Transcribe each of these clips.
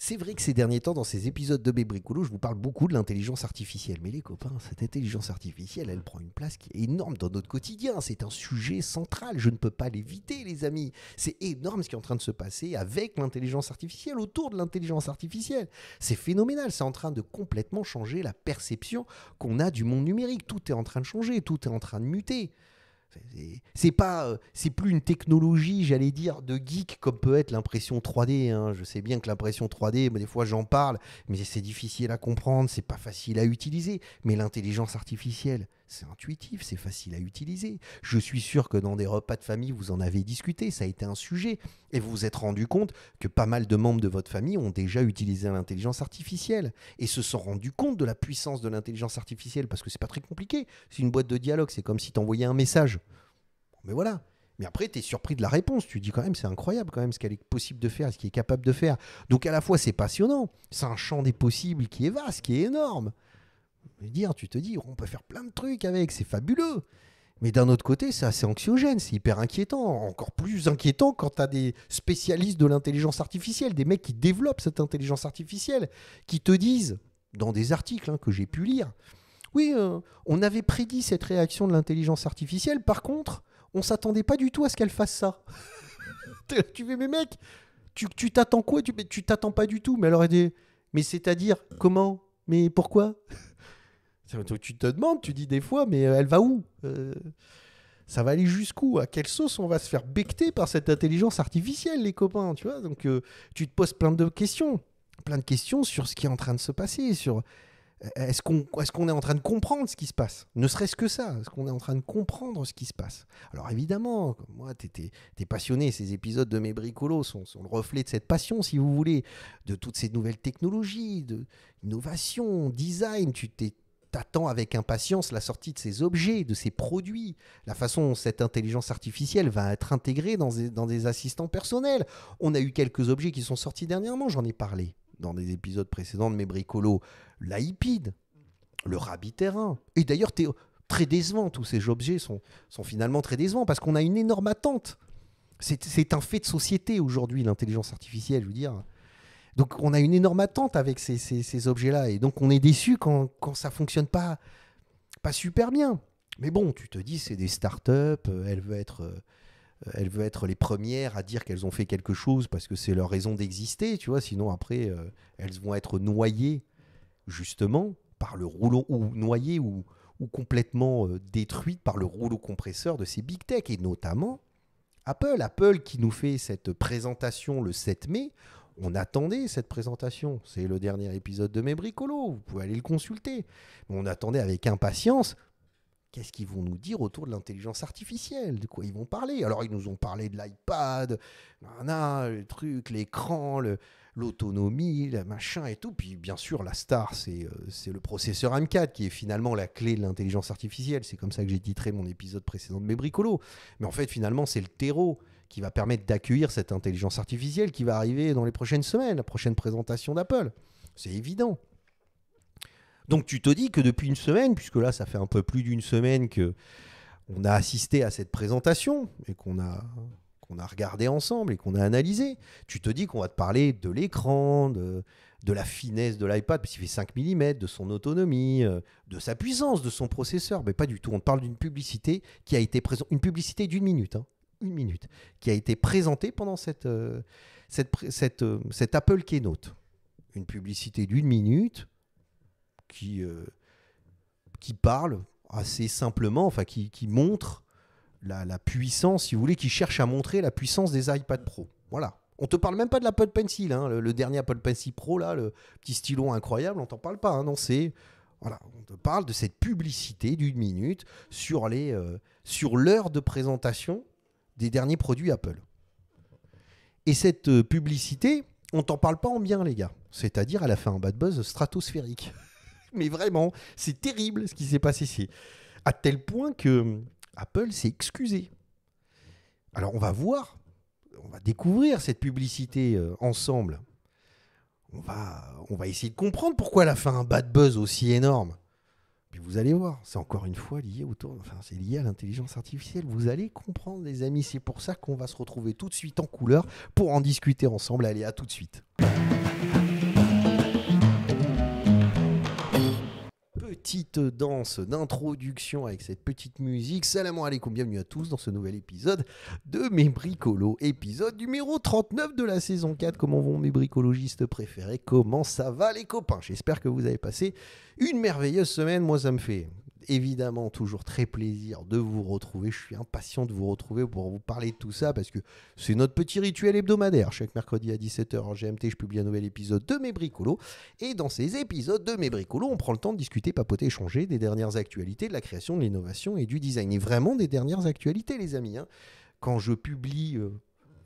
C'est vrai que ces derniers temps, dans ces épisodes de Bébricoulou, je vous parle beaucoup de l'intelligence artificielle. Mais les copains, cette intelligence artificielle, elle prend une place qui est énorme dans notre quotidien. C'est un sujet central. Je ne peux pas l'éviter, les amis. C'est énorme ce qui est en train de se passer avec l'intelligence artificielle, autour de l'intelligence artificielle. C'est phénoménal. C'est en train de complètement changer la perception qu'on a du monde numérique. Tout est en train de changer. Tout est en train de muter. C'est pas, euh, c'est plus une technologie, j'allais dire, de geek comme peut être l'impression 3D. Hein. Je sais bien que l'impression 3D, mais des fois j'en parle, mais c'est difficile à comprendre, c'est pas facile à utiliser. Mais l'intelligence artificielle, c'est intuitif, c'est facile à utiliser. Je suis sûr que dans des repas de famille, vous en avez discuté, ça a été un sujet, et vous vous êtes rendu compte que pas mal de membres de votre famille ont déjà utilisé l'intelligence artificielle, et se sont rendus compte de la puissance de l'intelligence artificielle, parce que c'est pas très compliqué, c'est une boîte de dialogue, c'est comme si tu envoyais un message. Mais voilà, mais après, tu es surpris de la réponse. Tu dis quand même, c'est incroyable quand même ce qu'elle est possible de faire, ce qu'elle est capable de faire. Donc à la fois, c'est passionnant. C'est un champ des possibles qui est vaste, qui est énorme tu te dis, on peut faire plein de trucs avec, c'est fabuleux. Mais d'un autre côté, c'est assez anxiogène, c'est hyper inquiétant, encore plus inquiétant quand tu as des spécialistes de l'intelligence artificielle, des mecs qui développent cette intelligence artificielle, qui te disent, dans des articles hein, que j'ai pu lire, oui, euh, on avait prédit cette réaction de l'intelligence artificielle, par contre, on s'attendait pas du tout à ce qu'elle fasse ça. tu veux mais mecs tu t'attends quoi Tu t'attends pas du tout, mais alors, mais c'est-à-dire, comment Mais pourquoi tu te demandes, tu dis des fois, mais euh, elle va où euh, Ça va aller jusqu'où À quelle sauce on va se faire becter par cette intelligence artificielle, les copains Tu vois Donc, euh, tu te poses plein de questions, plein de questions sur ce qui est en train de se passer, sur est-ce qu'on est, en train de comprendre ce qui se passe Ne serait-ce que ça, est-ce qu'on est en train de comprendre ce qui se passe Alors évidemment, moi, tu es, passionné, ces épisodes de mes bricolos sont, le reflet de cette passion, si vous voulez, de toutes ces nouvelles technologies, de innovation, design, tu t'es t'attends avec impatience la sortie de ces objets, de ces produits, la façon dont cette intelligence artificielle va être intégrée dans des, assistants personnels. On a eu quelques objets qui sont sortis dernièrement, j'en ai parlé dans des épisodes précédents de mes bricolos. La le rabbit terrain. Et d'ailleurs, très décevant, tous ces objets sont, sont finalement très décevants parce qu'on a une énorme attente. C'est un fait de société aujourd'hui, l'intelligence artificielle, je veux dire. Donc on a une énorme attente avec ces, objets-là. Et donc on est déçu quand, quand ça fonctionne pas, pas super bien. Mais bon, tu te dis, c'est des startups, euh, elles veulent être, euh, être les premières à dire qu'elles ont fait quelque chose parce que c'est leur raison d'exister, tu vois. Sinon, après, euh, elles vont être noyées, justement, par le rouleau, ou noyées ou, ou complètement détruites par le rouleau compresseur de ces big tech, et notamment Apple. Apple qui nous fait cette présentation le 7 mai on attendait cette présentation. C'est le dernier épisode de Mes Bricolos. Vous pouvez aller le consulter. On attendait avec impatience. Qu'est-ce qu'ils vont nous dire autour de l'intelligence artificielle De quoi ils vont parler Alors, ils nous ont parlé de l'iPad, le truc, l'écran, l'autonomie, le machin et tout. Puis, bien sûr, la star, c'est euh, le processeur M4 qui est finalement la clé de l'intelligence artificielle. C'est comme ça que j'ai titré mon épisode précédent de Mes Bricolos. Mais en fait, finalement, c'est le terreau qui va permettre d'accueillir cette intelligence artificielle qui va arriver dans les prochaines semaines, la prochaine présentation d'Apple. C'est évident. Donc tu te dis que depuis une semaine, puisque là ça fait un peu plus d'une semaine que on a assisté à cette présentation et qu'on a a regardé ensemble et qu'on a analysé, tu te dis qu'on va te parler de l'écran, de, de la finesse de l'iPad, puisqu'il fait 5 mm, de son autonomie, euh, de sa puissance, de son processeur. Mais pas du tout. On te parle d'une publicité qui a été présente, une publicité d'une minute. Hein une minute, qui a été présentée pendant cette, euh, cette, cette, euh, cette, Apple Keynote. Une publicité d'une minute qui, euh, qui parle assez simplement, enfin qui, qui montre la, la, puissance, si vous voulez, qui cherche à montrer la puissance des iPad Pro. Voilà. On te parle même pas de l'Apple Pencil, hein, le, dernier Apple Pencil Pro, là, le petit stylo incroyable, on t'en parle pas. Hein, non, c'est voilà, on te parle de cette publicité d'une minute sur les sur l'heure de présentation des derniers produits Apple. Et cette euh, publicité, on t'en parle pas en bien, les gars. C'est-à-dire, elle a fait un bad buzz stratosphérique. Mais vraiment, c'est terrible ce qui s'est passé ici. À tel point que euh, Apple s'est excusé. Alors, on va voir, on va découvrir cette publicité euh, ensemble. On va, on va essayer de comprendre pourquoi elle a fait un bad buzz aussi énorme vous allez voir, c'est encore une fois lié autour, enfin c'est lié à l'intelligence artificielle. Vous allez comprendre, les amis. C'est pour ça qu'on va se retrouver tout de suite en couleur pour en discuter ensemble. Allez, à tout de suite. petite danse d'introduction avec cette petite musique. Salam alaikum, bienvenue à tous dans ce nouvel épisode de Mes Bricolos, épisode numéro 39 de la saison 4. Comment vont mes bricologistes préférés Comment ça va les copains J'espère que vous avez passé une merveilleuse semaine. Moi, ça me fait évidemment toujours très plaisir de vous retrouver. Je suis impatient de vous retrouver pour vous parler de tout ça parce que c'est notre petit rituel hebdomadaire. Chaque mercredi à 17h en GMT, je publie un nouvel épisode de Mes Bricolos. Et dans ces épisodes de Mes Bricolos, on prend le temps de discuter, papoter, échanger des dernières actualités, de la création, de l'innovation et du design. Et vraiment des dernières actualités, les amis. Hein. Quand je publie. Euh,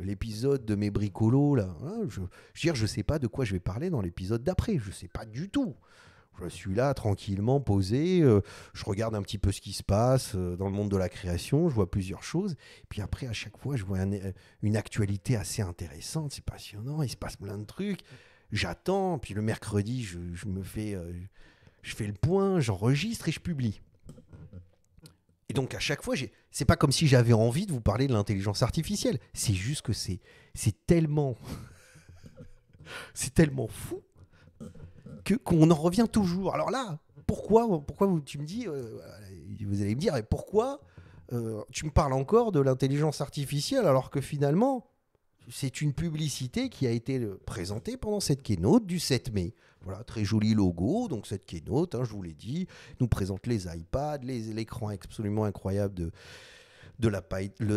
l'épisode de mes bricolos là, hein, je, je dire, je sais pas de quoi je vais parler dans l'épisode d'après, je sais pas du tout. Je suis là tranquillement posé, euh, je regarde un petit peu ce qui se passe euh, dans le monde de la création, je vois plusieurs choses. puis après, à chaque fois, je vois euh, une actualité assez intéressante, c'est passionnant, il se passe plein de trucs. J'attends, puis le mercredi, je, me fais, je fais le point, j'enregistre et je publie. Et donc à chaque fois, c'est pas comme si j'avais envie de vous parler de l'intelligence artificielle. C'est juste que c'est tellement, c'est tellement fou qu'on en revient toujours. Alors là, pourquoi, pourquoi tu me dis, euh, vous allez me dire, pourquoi euh, tu me parles encore de l'intelligence artificielle alors que finalement, c'est une publicité qui a été euh, présentée pendant cette keynote du 7 mai. Voilà, très joli logo. Donc cette keynote, hein, je vous l'ai dit, nous présente les iPads, l'écran absolument incroyable de, de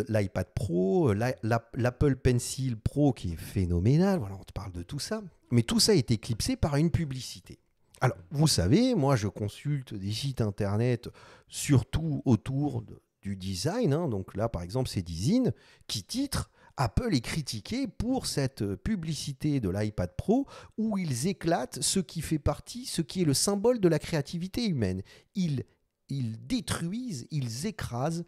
l'iPad Pro, l'Apple Pencil Pro qui est phénoménal. Voilà, on te parle de tout ça. Mais tout ça est éclipsé par une publicité. Alors, vous savez, moi je consulte des sites internet surtout autour du design. Hein. Donc là, par exemple, c'est Design qui titre Apple est critiqué pour cette publicité de l'iPad Pro où ils éclatent ce qui fait partie, ce qui est le symbole de la créativité humaine. Ils, ils détruisent, ils écrasent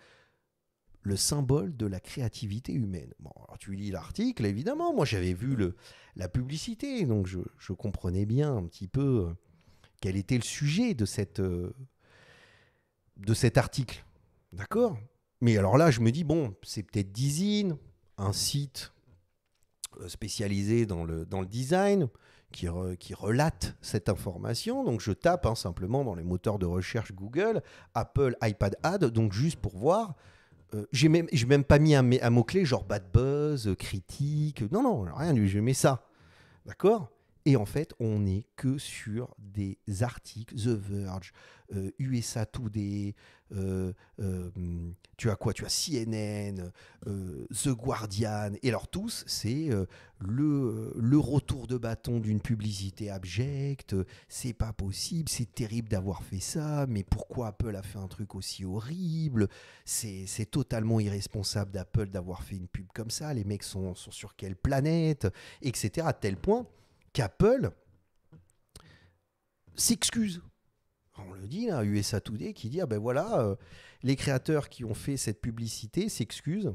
le symbole de la créativité humaine. Bon, alors tu lis l'article, évidemment, moi j'avais vu le, la publicité, donc je, je, comprenais bien un petit peu euh, quel était le sujet de, cette, euh, de cet article. D'accord Mais alors là, je me dis, bon, c'est peut-être Design, un site euh, spécialisé dans le, dans le design, qui, qui, relate cette information. Donc je tape hein, simplement dans les moteurs de recherche Google, Apple, iPad Ad, donc juste pour voir euh, j'ai même, pas mis un, un mot-clé genre bad buzz, critique. Non, non, rien. Je mets ça. D'accord et en fait, on n'est que sur des articles, The Verge, USA euh, Today, euh, euh, tu as quoi Tu as CNN, euh, The Guardian. Et alors tous, c'est le, le retour de bâton d'une publicité abjecte, c'est pas possible, c'est terrible d'avoir fait ça, mais pourquoi Apple a fait un truc aussi horrible C'est totalement irresponsable d'Apple d'avoir fait une pub comme ça, les mecs sont, sont sur quelle planète, etc. À tel point Apple s'excuse. On le dit, là, hein, USA Today qui dit, ah ben voilà, euh, les créateurs qui ont fait cette publicité s'excusent.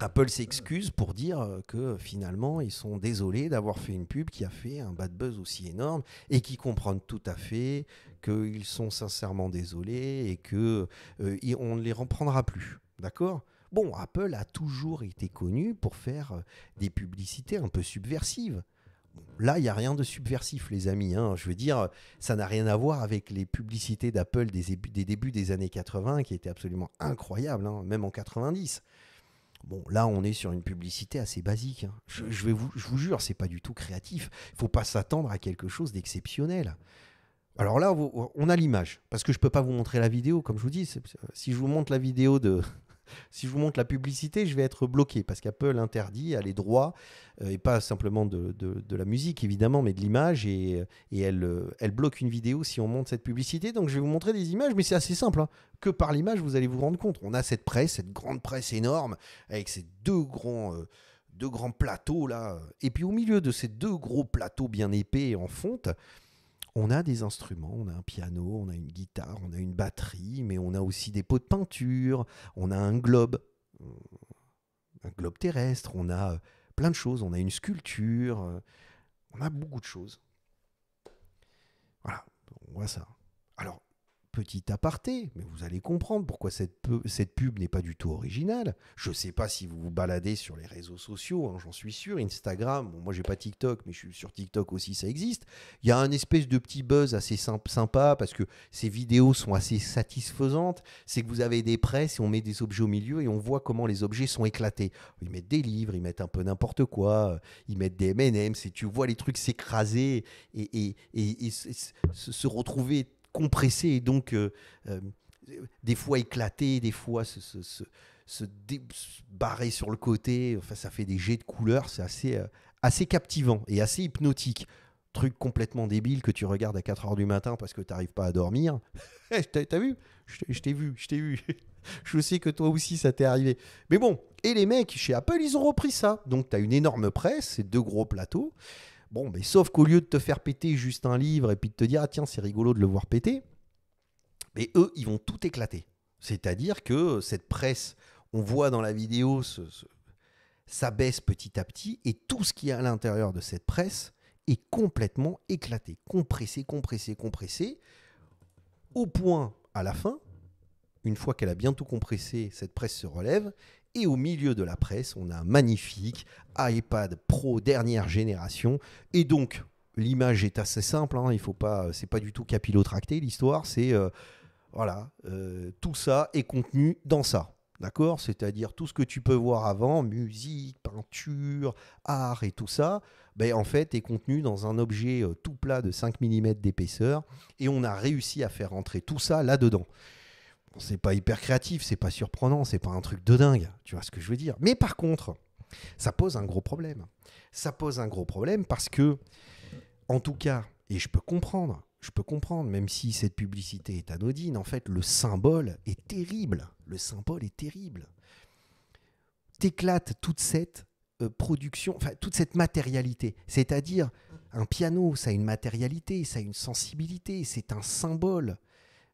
Apple s'excuse pour dire euh, que finalement ils sont désolés d'avoir fait une pub qui a fait un bad buzz aussi énorme et qui comprennent tout à fait qu'ils sont sincèrement désolés et que euh, on ne les reprendra plus. D'accord Bon, Apple a toujours été connu pour faire des publicités un peu subversives. Là, il n'y a rien de subversif, les amis. Hein. Je veux dire, ça n'a rien à voir avec les publicités d'Apple des, débuts des années 80 qui étaient absolument incroyables, hein, même en 90. Bon, là, on est sur une publicité assez basique. Hein. Je, vous, jure, ce jure, c'est pas du tout créatif. Il faut pas s'attendre à quelque chose d'exceptionnel. Alors là, on a l'image, parce que je ne peux pas vous montrer la vidéo, comme je vous dis. Si je vous montre la vidéo de, si je vous montre la publicité, je vais être bloqué parce qu'Apple interdit, elle est droits euh, et pas simplement de, la musique évidemment, mais de l'image, et, euh, euh, elle, bloque une vidéo si on monte cette publicité. Donc je vais vous montrer des images, mais c'est assez simple. Hein. Que par l'image, vous allez vous rendre compte. On a cette presse, cette grande presse énorme, avec ces deux grands... deux grands plateaux là, et puis au milieu de ces deux gros plateaux bien épais en fonte, on a des instruments, on a un piano, on a une guitare, on a une batterie, mais on a aussi des pots de peinture, on a un globe, euh, un globe terrestre, on a euh, plein de choses, on a une sculpture, euh, on a beaucoup de choses. Voilà, on voit ça. Alors, petit aparté, mais vous allez comprendre pourquoi cette, pub, cette pub n'est pas du tout originale. Je ne sais pas si vous vous baladez sur les réseaux sociaux, hein, j'en suis sûr, Instagram, moi j'ai pas TikTok, mais je suis sur TikTok aussi, ça existe. Il y a un espèce de petit buzz assez sympa parce que ces vidéos sont assez satisfaisantes. C'est que vous avez des presses et on met des objets au milieu et on voit comment les objets sont éclatés. Ils mettent des livres, ils mettent un peu n'importe quoi, ils mettent des MM, et tu vois les trucs s'écraser et, et, et se retrouver compressé et donc euh, euh, des fois éclaté, des fois se, barrer sur le côté. Enfin, ça fait des jets de couleurs, c'est assez, euh, assez captivant et assez hypnotique. Truc complètement débile que tu regardes à 4 heures du matin parce que tu n'arrives pas à dormir. Eh, tu T'as vu Je t'ai vu, je t'ai vu. je sais que toi aussi ça t'est arrivé. Mais bon, et les mecs chez Apple, ils ont repris ça. Donc tu as une énorme presse, c'est deux gros plateaux. Bon, mais sauf qu'au lieu de te faire péter juste un livre et puis de te dire, ah tiens, c'est rigolo de le voir péter, mais eux, ils vont tout éclater. C'est-à-dire que cette presse, on voit dans la vidéo, baisse petit à petit, et tout ce qui est à l'intérieur de cette presse est complètement éclaté, compressé, compressé, compressé, au point, à la fin, une fois qu'elle a bien tout compressé, cette presse se relève et au milieu de la presse, on a un magnifique iPad Pro dernière génération. Et donc, l'image est assez simple. Hein, il faut pas, c'est pas du tout capillotracté l'histoire. C'est euh, voilà, euh, tout ça est contenu dans ça. D'accord C'est-à-dire tout ce que tu peux voir avant, musique, peinture, art et tout ça, ben, en fait est contenu dans un objet euh, tout plat de 5 mm d'épaisseur et on a réussi à faire rentrer tout ça là-dedans c'est pas hyper créatif, c'est pas surprenant, c'est pas un truc de dingue, tu vois ce que je veux dire. Mais par contre, ça pose un gros problème. Ça pose un gros problème parce que, en tout cas, et je peux comprendre, je peux comprendre, même si cette publicité est anodine, en fait, le symbole est terrible. Le symbole est terrible. T'éclates toute cette euh, production, enfin, toute cette matérialité. C'est-à-dire, un piano, ça a une matérialité, ça a une sensibilité, c'est un symbole.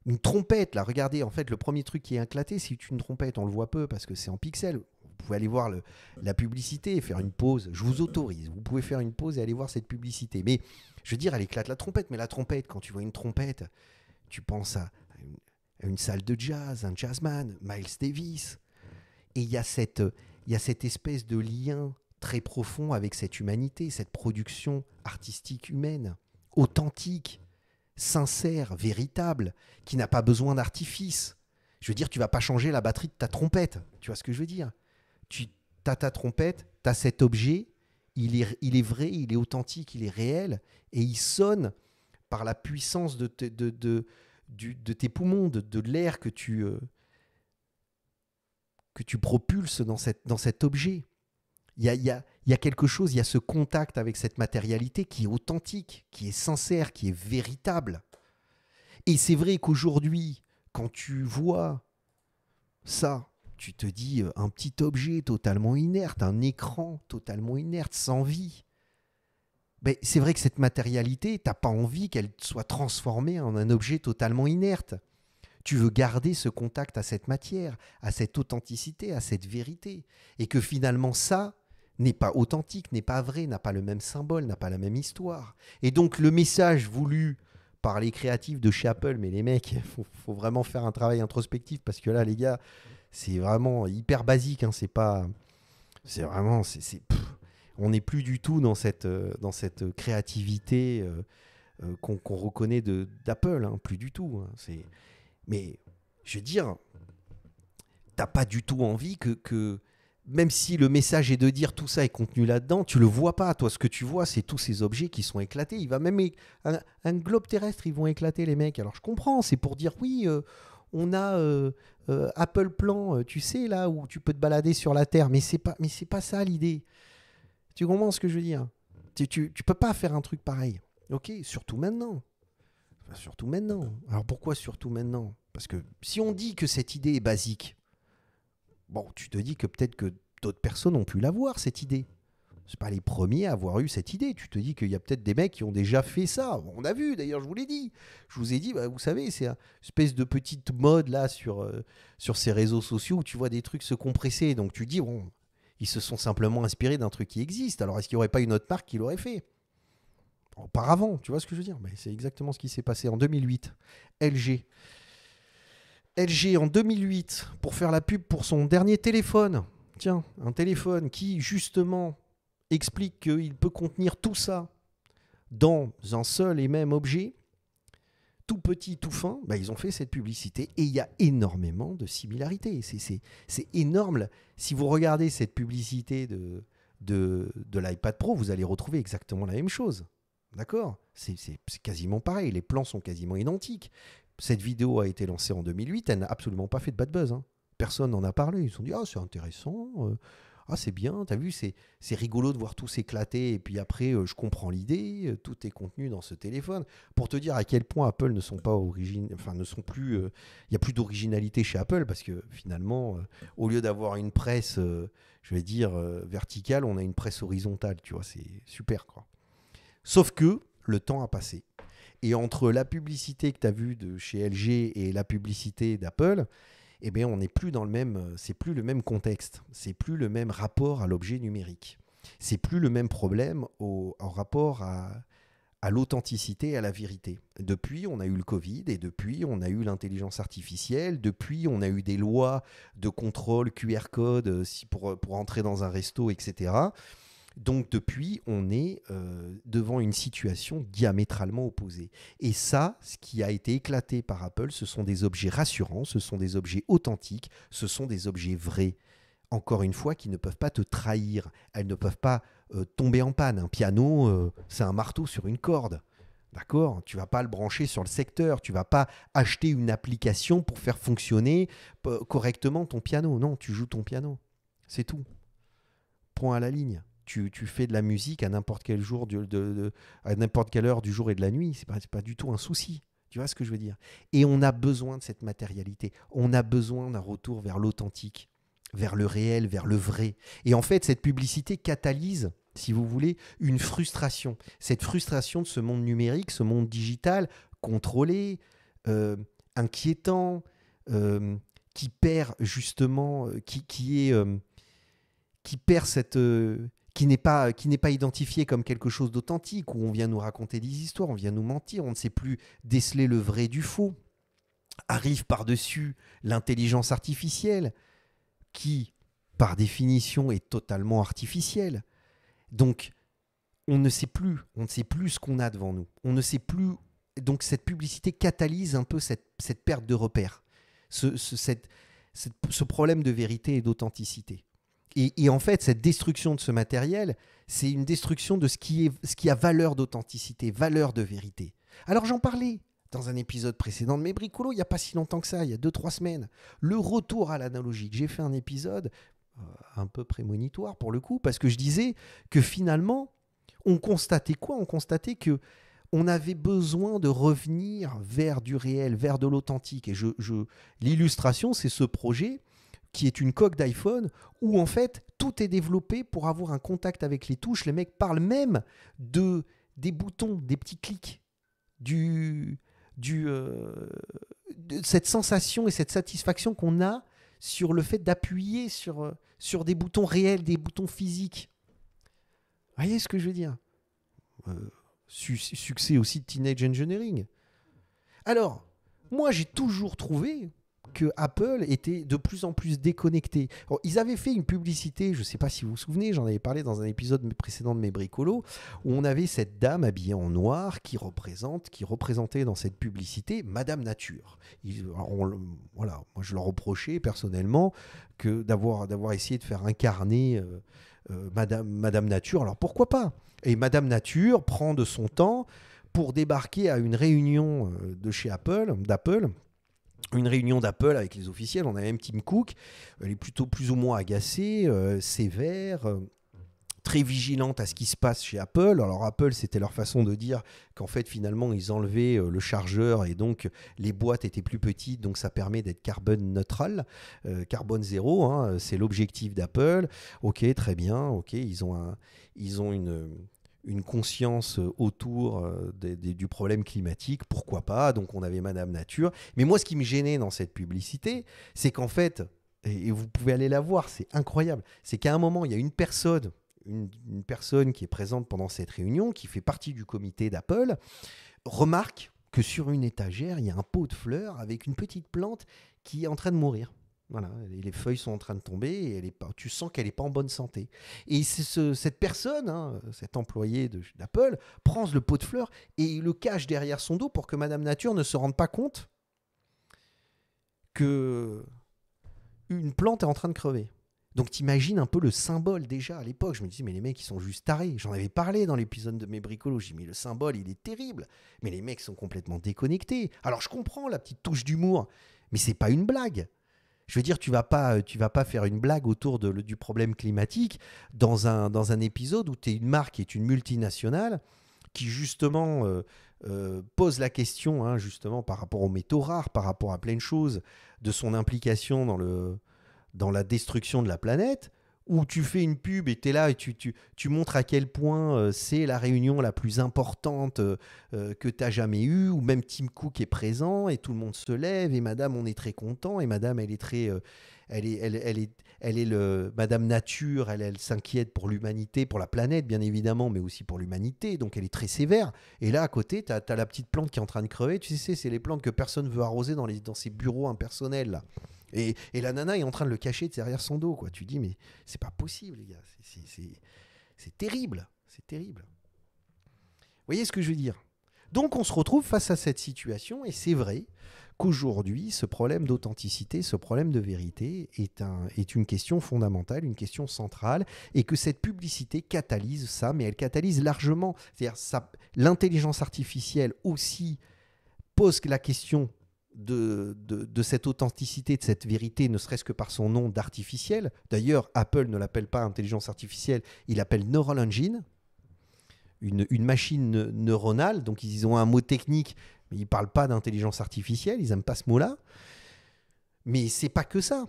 Une trompette, là, regardez, en fait, le premier truc qui est éclaté, c'est une trompette, on le voit peu parce que c'est en pixel. Vous pouvez aller voir la publicité et faire une pause. Je vous autorise. Vous pouvez faire une pause et aller voir cette publicité. Mais je veux dire, elle éclate la trompette. Mais la trompette, quand tu vois une trompette, tu penses à une, salle de jazz, un jazzman, Miles Davis. Et il y, a cette, y a cette espèce de lien très profond avec cette humanité, cette production artistique humaine, authentique, sincère, véritable, qui n'a pas besoin d'artifice. Je veux dire, tu vas pas changer la batterie de ta trompette. Tu vois ce que je veux dire Tu as ta trompette, tu as cet objet, il est, il est vrai, il est authentique, il est réel, et il sonne par la puissance de, de, tes poumons, de, l'air que tu, euh, que tu propulses dans, cette, dans cet objet. Il y a, quelque chose, il y a ce contact avec cette matérialité qui est authentique, qui est sincère, qui est véritable. Et c'est vrai qu'aujourd'hui, quand tu vois ça, tu te dis euh, un petit objet totalement inerte, un écran totalement inerte, sans vie. Ben, c'est vrai que cette matérialité, tu n'as pas envie qu'elle soit transformée en un objet totalement inerte. Tu veux garder ce contact à cette matière, à cette authenticité, à cette vérité. Et que finalement ça, n'est pas authentique, n'est pas vrai, n'a pas le même symbole, n'a pas la même histoire. Et donc le message voulu par les créatifs de chez Apple, mais les mecs, il faut, vraiment faire un travail introspectif parce que là, les gars, c'est vraiment hyper basique. Hein, c'est pas. C'est vraiment. C'est, on n'est plus du tout dans cette, euh, dans cette créativité euh, euh, qu'on, reconnaît de, d'Apple, hein, plus du tout. Hein, mais je veux dire, t'as pas du tout envie que même si le message est de dire tout ça est contenu là-dedans, tu le vois pas. Toi, ce que tu vois, c'est tous ces objets qui sont éclatés. Il va même un, globe terrestre, ils vont éclater les mecs. Alors je comprends, c'est pour dire oui, euh, on a euh, euh, Apple Plan, tu sais là où tu peux te balader sur la Terre, mais c'est pas, mais c'est pas ça l'idée. Tu comprends ce que je veux dire tu, tu, peux pas faire un truc pareil. Ok, surtout maintenant. surtout maintenant. Alors pourquoi surtout maintenant Parce que si on dit que cette idée est basique, Bon, tu te dis que peut-être que d'autres personnes ont pu l'avoir, cette idée. C'est pas les premiers à avoir eu cette idée. Tu te dis qu'il y a peut-être des mecs qui ont déjà fait ça. On a vu, d'ailleurs, je vous l'ai dit. Je vous ai dit, bah, vous savez, c'est une espèce de petite mode là sur, euh, sur ces réseaux sociaux où tu vois des trucs se compresser. Donc tu dis, bon, ils se sont simplement inspirés d'un truc qui existe. Alors est-ce qu'il n'y aurait pas une autre marque qui l'aurait fait Auparavant, tu vois ce que je veux dire Mais c'est exactement ce qui s'est passé en 2008. LG LG en 2008 pour faire la pub pour son dernier téléphone. Tiens, un téléphone qui justement explique qu'il peut contenir tout ça dans un seul et même objet, tout petit, tout fin, bah, ils ont fait cette publicité et il y a énormément de similarités. C'est énorme. Si vous regardez cette publicité de, de, de l'iPad Pro, vous allez retrouver exactement la même chose. D'accord C'est quasiment pareil, les plans sont quasiment identiques. Cette vidéo a été lancée en 2008, elle n'a absolument pas fait de bad buzz. Hein. Personne n'en a parlé. Ils se sont dit, ah, c'est intéressant, euh, ah, c'est bien, t'as vu, c'est rigolo de voir tout s'éclater, et puis après, euh, je comprends l'idée, euh, tout est contenu dans ce téléphone. Pour te dire à quel point Apple ne sont pas origines, enfin, ne sont plus, il n'y a plus d'originalité chez Apple, parce que finalement, au lieu d'avoir une presse, je vais dire, verticale, on a une presse horizontale, tu vois, c'est super, quoi. Sauf que le temps a passé. Et entre la publicité que tu as vue de chez LG et la publicité d'Apple, eh bien, on n'est plus dans le même, euh, c'est plus le même contexte, c'est plus le même rapport à l'objet numérique, c'est plus le même problème au, en rapport à, à l'authenticité, à la vérité. Depuis, on a eu le Covid et depuis, on a eu l'intelligence artificielle. Depuis, on a eu des lois de contrôle QR code euh, pour, pour entrer dans un resto, etc. Donc depuis, on est euh, devant une situation diamétralement opposée. Et ça, ce qui a été éclaté par Apple, ce sont des objets rassurants, ce sont des objets authentiques, ce sont des objets vrais. Encore une fois, qui ne peuvent pas te trahir, elles ne peuvent pas euh, tomber en panne. Un piano, euh, c'est un marteau sur une corde. D'accord Tu vas pas le brancher sur le secteur, tu vas pas acheter une application pour faire fonctionner correctement ton piano. Non, tu joues ton piano. C'est tout. Point à la ligne tu, fais de la musique à n'importe quel jour, de, à n'importe quelle heure du jour et de la nuit. C'est pas, pas du tout un souci. Tu vois ce que je veux dire Et on a besoin de cette matérialité. On a besoin d'un retour vers l'authentique, vers le réel, vers le vrai. Et en fait, cette publicité catalyse, si vous voulez, une frustration. Cette frustration de ce monde numérique, ce monde digital, contrôlé, euh, inquiétant, euh, qui perd justement, euh, qui, qui est... qui perd cette, qui n'est pas qui n'est pas identifié comme quelque chose d'authentique où on vient nous raconter des histoires, on vient nous mentir, on ne sait plus déceler le vrai du faux. Arrive par-dessus l'intelligence artificielle qui par définition est totalement artificielle. Donc on ne sait plus, on ne sait plus ce qu'on a devant nous. On ne sait plus donc cette publicité catalyse un peu cette, perte de repères. ce problème de vérité et d'authenticité. Et, en fait, cette destruction de ce matériel, c'est une destruction de ce qui, a valeur d'authenticité, valeur de vérité. Alors j'en parlais dans un épisode précédent de mes bricolos, il n'y a pas si longtemps que ça, il y a 2-3 semaines. Le retour à l'analogique. J'ai fait un épisode euh, un peu prémonitoire pour le coup, parce que je disais que finalement, on constatait quoi On constatait que on avait besoin de revenir vers du réel, vers de l'authentique. Et l'illustration, c'est ce projet qui est une coque d'iPhone, où en fait tout est développé pour avoir un contact avec les touches. Les mecs parlent même de des boutons, des petits clics, du, du, euh, de cette sensation et cette satisfaction qu'on a sur le fait d'appuyer sur, euh, sur des boutons réels, des boutons physiques. Vous voyez ce que je veux dire euh, Succès aussi de Teenage Engineering. Alors, moi j'ai toujours trouvé, que Apple était de plus en plus déconnecté. ils avaient fait une publicité, je ne sais pas si vous vous souvenez, j'en avais parlé dans un épisode précédent de mes bricolos, où on avait cette dame habillée en noir qui représente, qui représentait dans cette publicité Madame Nature. Ils, voilà, moi je leur reprochais personnellement que d'avoir d'avoir essayé de faire incarner euh, euh, Madame Madame Nature. Alors pourquoi pas Et Madame Nature prend de son temps pour débarquer à une réunion euh, de chez Apple, d'Apple, une réunion d'Apple avec les officiels. On a même Tim Cook. Elle est plutôt plus ou moins agacée, euh, sévère. Euh, très vigilante à ce qui se passe chez Apple. Alors Apple, c'était leur façon de dire qu'en fait finalement ils enlevaient euh, le chargeur et donc les boîtes étaient plus petites, donc ça permet d'être carbone neutral, carbone zéro, hein. c'est l'objectif d'Apple. Ok, très bien, ok, ils ont, un, ils ont une une conscience euh, autour euh, du problème climatique, pourquoi pas Donc on avait Madame Nature. Mais moi, ce qui me gênait dans cette publicité, c'est qu'en fait, et, vous pouvez aller la voir, c'est incroyable, c'est qu'à un moment, il y a une personne, une, personne qui est présente pendant cette réunion, qui fait partie du comité d'Apple, remarque que sur une étagère, il y a un pot de fleurs avec une petite plante qui est en train de mourir. Voilà, les feuilles sont en train de tomber et elle est tu sens qu'elle n'est pas en bonne santé. Et cette personne, hein, cet employé d'Apple, prend le pot de fleurs et le cache derrière son dos pour que Madame Nature ne se rende pas compte que une plante est en train de crever. Donc t'imagines un peu le symbole déjà à l'époque. Je me disais, mais les mecs ils sont juste tarés. J'en avais parlé dans l'épisode de mes dis, Mais le symbole il est terrible. Mais les mecs sont complètement déconnectés. Alors je comprends la petite touche d'humour, mais c'est pas une blague. Je veux dire, tu vas pas, euh, tu vas pas faire une blague autour du problème climatique dans un, dans un épisode où tu es une marque qui est une multinationale qui justement euh, euh, pose la question, hein, justement par rapport aux métaux rares, par rapport à plein de choses, de son implication dans, le, dans la destruction de la planète où tu fais une pub et tu es là et tu, montres à quel point euh, c'est la réunion la plus importante euh, euh, que tu as jamais eue, ou même Tim Cook est présent et tout le monde se lève et madame, on est très content et madame, elle est très. elle est, elle, est, elle le, Madame Nature, elle, elle s'inquiète pour l'humanité, pour la planète bien évidemment, mais aussi pour l'humanité, donc elle est très sévère. Et là à côté, tu as, la petite plante qui est en train de crever, tu sais, c'est les plantes que personne veut arroser dans, les, dans ces bureaux impersonnels là. Et, la nana est en train de le cacher derrière son dos, quoi. Tu dis, mais c'est pas possible, les gars. C'est terrible. C'est terrible. Vous voyez ce que je veux dire Donc, on se retrouve face à cette situation, et c'est vrai qu'aujourd'hui, ce problème d'authenticité, ce problème de vérité est, un, est une question fondamentale, une question centrale, et que cette publicité catalyse ça, mais elle catalyse largement. C'est-à-dire, l'intelligence artificielle aussi pose la question de, de, cette authenticité, de cette vérité, ne serait-ce que par son nom d'artificiel. D'ailleurs, Apple ne l'appelle pas intelligence artificielle, il l'appelle Neural Engine, une, machine neuronale. Donc, ils ont un mot technique, mais ils ne parlent pas d'intelligence artificielle, ils n'aiment pas ce mot-là. Mais c'est pas que ça.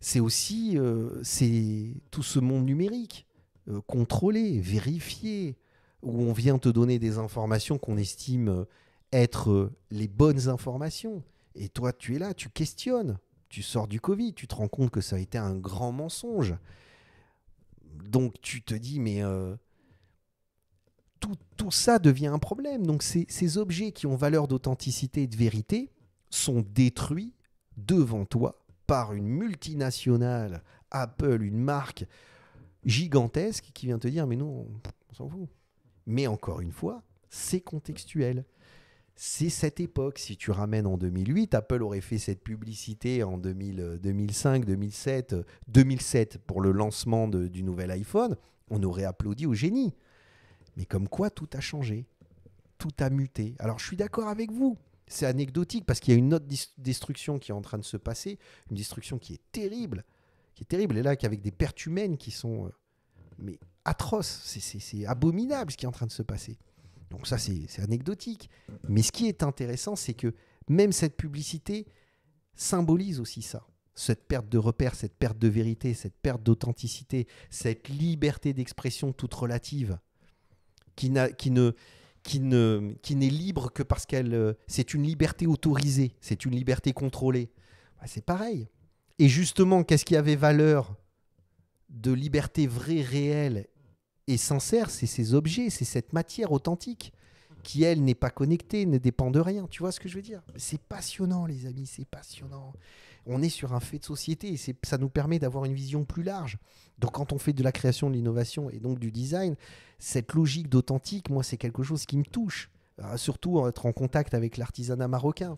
C'est aussi euh, c'est tout ce monde numérique, euh, contrôlé, vérifié, où on vient te donner des informations qu'on estime euh, être les bonnes informations et toi, tu es là, tu questionnes, tu sors du Covid, tu te rends compte que ça a été un grand mensonge. Donc tu te dis, mais euh, tout, ça devient un problème. Donc ces objets qui ont valeur d'authenticité et de vérité sont détruits devant toi par une multinationale, Apple, une marque gigantesque qui vient te dire, mais non, on s'en fout. Mais encore une fois, c'est contextuel c'est cette époque. Si tu ramènes en 2008, Apple aurait fait cette publicité en 2005, 2007, 2007 pour le lancement du nouvel iPhone. On aurait applaudi au génie. Mais comme quoi, tout a changé. Tout a muté. Alors, je suis d'accord avec vous. C'est anecdotique parce qu'il y a une autre destruction qui est en train de se passer. Une destruction qui est terrible. Qui est terrible. Et là, avec des pertes humaines qui sont. Euh, mais atroces. C'est abominable ce qui est en train de se passer. Donc ça, c'est anecdotique. Mais ce qui est intéressant, c'est que même cette publicité symbolise aussi ça. Cette perte de repère, cette perte de vérité, cette perte d'authenticité, cette liberté d'expression toute relative qui, qui ne qui n'est libre que parce qu'elle euh, c'est une liberté autorisée, c'est une liberté contrôlée. Bah, c'est pareil. Et justement, qu'est-ce qui avait valeur de liberté vraie réelle et sincère, c'est ces objets, c'est cette matière authentique qui, elle, n'est pas connectée, ne dépend de rien. Tu vois ce que je veux dire C'est passionnant, les amis, c'est passionnant. On est sur un fait de société et ça nous permet d'avoir une vision plus large. Donc, quand on fait de la création, de l'innovation et donc du design, cette logique d'authentique, moi, c'est quelque chose qui me touche. Euh, surtout être en contact avec l'artisanat marocain.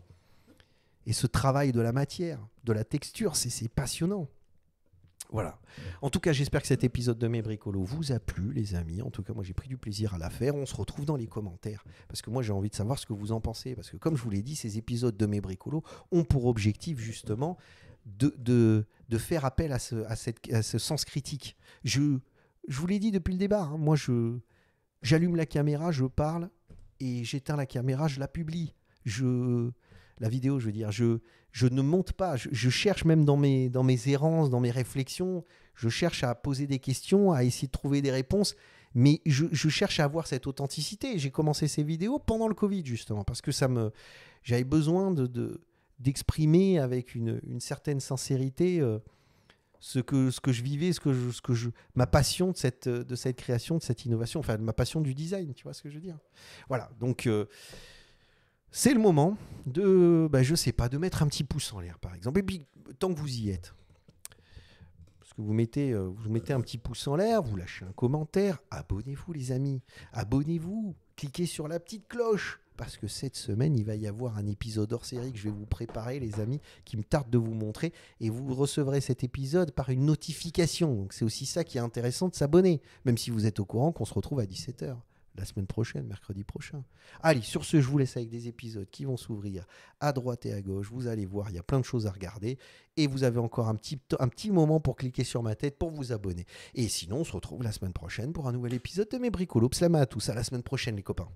Et ce travail de la matière, de la texture, c'est passionnant. Voilà. En tout cas, j'espère que cet épisode de Mes Bricolos vous a plu, les amis. En tout cas, moi, j'ai pris du plaisir à la faire. On se retrouve dans les commentaires parce que moi, j'ai envie de savoir ce que vous en pensez. Parce que, comme je vous l'ai dit, ces épisodes de Mes Bricolos ont pour objectif, justement, de, de, faire appel à ce, à, cette, ce, sens critique. Je, je vous l'ai dit depuis le débat. Hein. moi, je, j'allume la caméra, je parle et j'éteins la caméra, je la publie. Je la vidéo, je veux dire, je, je ne monte pas, je, cherche même dans mes, dans mes errances, dans mes réflexions, je cherche à poser des questions, à essayer de trouver des réponses, mais je, cherche à avoir cette authenticité. J'ai commencé ces vidéos pendant le Covid, justement, parce que ça me, j'avais besoin de, d'exprimer avec une, certaine sincérité. Euh, ce que, ce que je vivais, ce que je, ce que je, ma passion de cette, de cette création, de cette innovation, enfin ma passion du design, tu vois ce que je veux dire. Voilà, donc euh, c'est le moment de, bah, je sais pas, de mettre un petit pouce en l'air, par exemple. Et puis, tant que vous y êtes, parce que vous mettez, euh, vous mettez un petit pouce en l'air, vous lâchez un commentaire, abonnez-vous, les amis, abonnez-vous, cliquez sur la petite cloche. Parce que cette semaine, il va y avoir un épisode hors série que je vais vous préparer, les amis, qui me tarde de vous montrer. Et vous recevrez cet épisode par une notification. c'est aussi ça qui est intéressant de s'abonner, même si vous êtes au courant qu'on se retrouve à 17h la semaine prochaine, mercredi prochain. Allez, sur ce, je vous laisse avec des épisodes qui vont s'ouvrir à droite et à gauche. Vous allez voir, il y a plein de choses à regarder. Et vous avez encore un petit, un petit moment pour cliquer sur ma tête pour vous abonner. Et sinon, on se retrouve la semaine prochaine pour un nouvel épisode de mes bricolos. Salam à tous, à la semaine prochaine les copains.